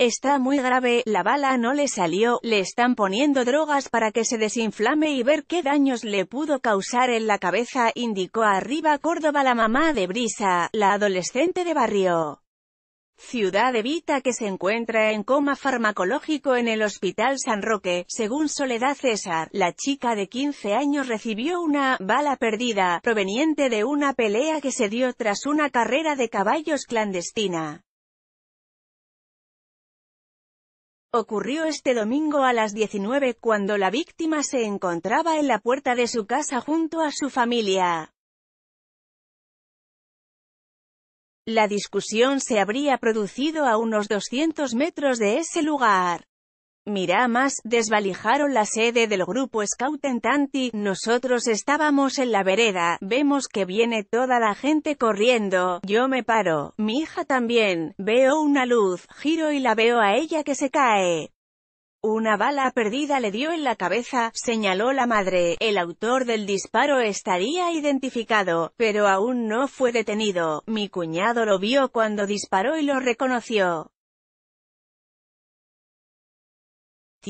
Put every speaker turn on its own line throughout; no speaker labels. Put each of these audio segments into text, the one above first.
Está muy grave, la bala no le salió, le están poniendo drogas para que se desinflame y ver qué daños le pudo causar en la cabeza, indicó arriba Córdoba la mamá de Brisa, la adolescente de barrio. Ciudad Evita que se encuentra en coma farmacológico en el Hospital San Roque, según Soledad César, la chica de 15 años recibió una bala perdida, proveniente de una pelea que se dio tras una carrera de caballos clandestina. Ocurrió este domingo a las 19 cuando la víctima se encontraba en la puerta de su casa junto a su familia. La discusión se habría producido a unos 200 metros de ese lugar. Mira, más, desvalijaron la sede del grupo Scout en nosotros estábamos en la vereda, vemos que viene toda la gente corriendo, yo me paro, mi hija también, veo una luz, giro y la veo a ella que se cae. Una bala perdida le dio en la cabeza, señaló la madre. El autor del disparo estaría identificado, pero aún no fue detenido. Mi cuñado lo vio cuando disparó y lo reconoció.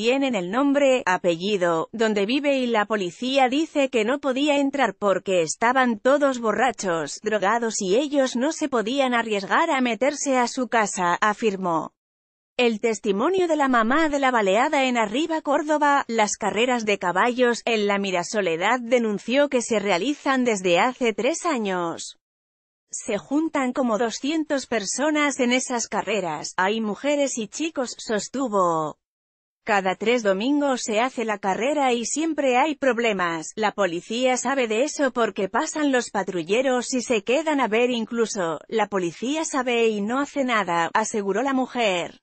tienen el nombre, apellido, donde vive y la policía dice que no podía entrar porque estaban todos borrachos, drogados y ellos no se podían arriesgar a meterse a su casa, afirmó. El testimonio de la mamá de la baleada en Arriba Córdoba, las carreras de caballos, en la Mirasoledad denunció que se realizan desde hace tres años. Se juntan como 200 personas en esas carreras, hay mujeres y chicos, sostuvo. Cada tres domingos se hace la carrera y siempre hay problemas. La policía sabe de eso porque pasan los patrulleros y se quedan a ver incluso. La policía sabe y no hace nada, aseguró la mujer.